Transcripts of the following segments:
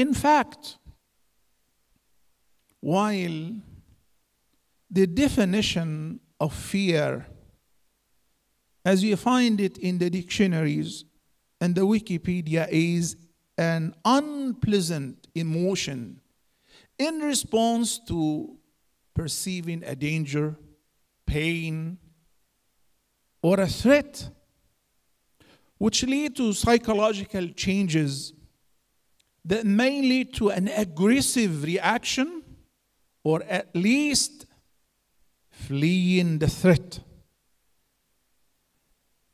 In fact, while the definition of fear, as you find it in the dictionaries and the Wikipedia, is an unpleasant emotion in response to perceiving a danger, pain, or a threat, which lead to psychological changes that may lead to an aggressive reaction or at least fleeing the threat.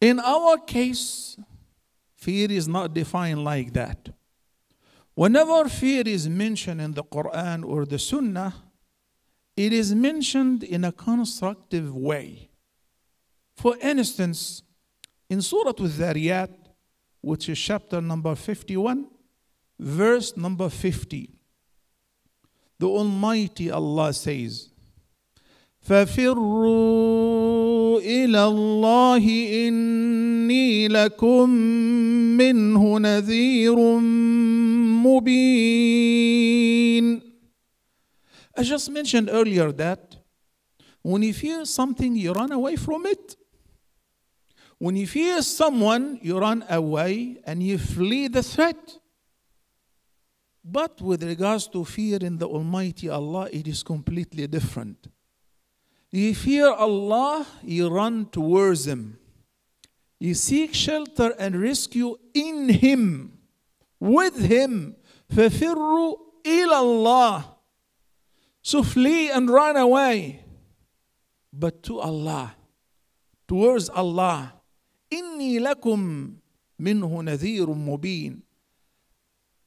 In our case, fear is not defined like that. Whenever fear is mentioned in the Quran or the Sunnah, it is mentioned in a constructive way. For instance, in Surah Al Dhariyat, which is chapter number 51, Verse number 50. The Almighty Allah says, فَفِرُّوا إِلَى اللَّهِ إِنِّي لَكُمْ مِنْهُ نَذِيرٌ مُبِينٌ I just mentioned earlier that when you fear something, you run away from it. When you fear someone, you run away and you flee the threat. But with regards to fear in the Almighty Allah, it is completely different. You fear Allah, you run towards Him. You seek shelter and rescue in Him, with Him. فَفِرُّوا إِلَى اللَّهِ So flee and run away. But to Allah, towards Allah. إِنِّي لَكُمْ مِنْهُ نَذِيرٌ مُبِينٌ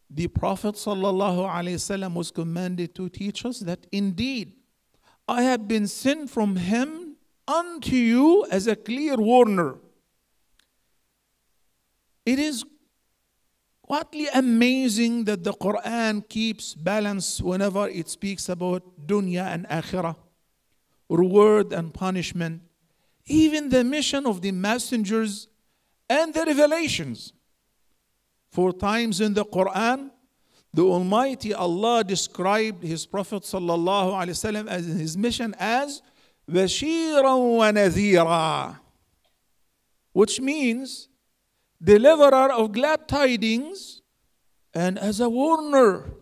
the Prophet ﷺ was commanded to teach us that indeed I have been sent from him unto you as a clear warner. It is quite amazing that the Quran keeps balance whenever it speaks about dunya and akhirah, reward and punishment, even the mission of the messengers and the revelations. Four times in the Quran, the Almighty Allah described His Prophet وسلم, as his mission as Bashiran wa Nadhira, which means deliverer of glad tidings and as a warner.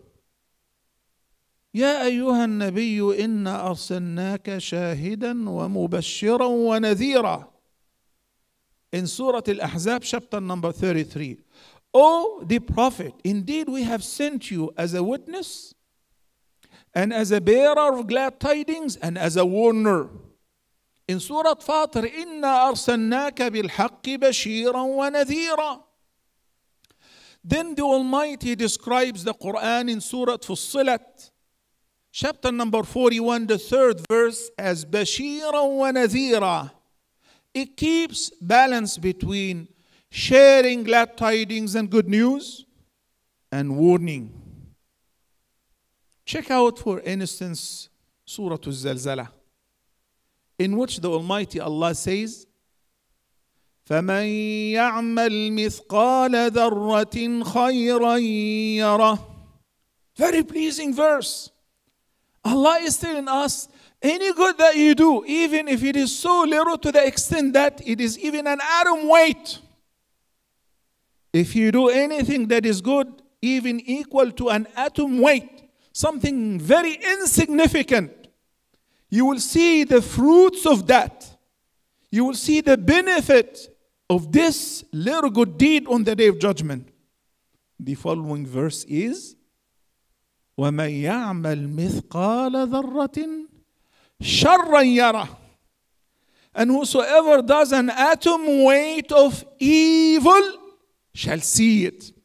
يا أيها النبي إنا أرسلناك شاهدا ومبشرا ونذيرا In Surah Al-Ahzab chapter number 33 O oh, the prophet, indeed we have sent you as a witness and as a bearer of glad tidings and as a warner. In Surah Fatir, إِنَّا أَرْسَلْنَاكَ بِالْحَقِّ wa وَنَذِيرًا Then the Almighty describes the Quran in Surah Fussilat, chapter number 41, the third verse, as wa وَنَذِيرًا. It keeps balance between sharing glad tidings and good news and warning. Check out, for instance, Surah Al-Zalzala, in which the Almighty Allah says, فمن يعمل مثقال ذرة خيرا يره Very pleasing verse. Allah is telling us any good that you do, even if it is so little to the extent that it is even an atom weight, if you do anything that is good, even equal to an atom weight, something very insignificant, you will see the fruits of that. You will see the benefit of this little good deed on the day of judgment. The following verse is وَمَنْ يَعْمَلْ مِثْقَالَ ذَرَّةٍ شَرًّا يَرَى. And whosoever does an atom weight of evil, shall see it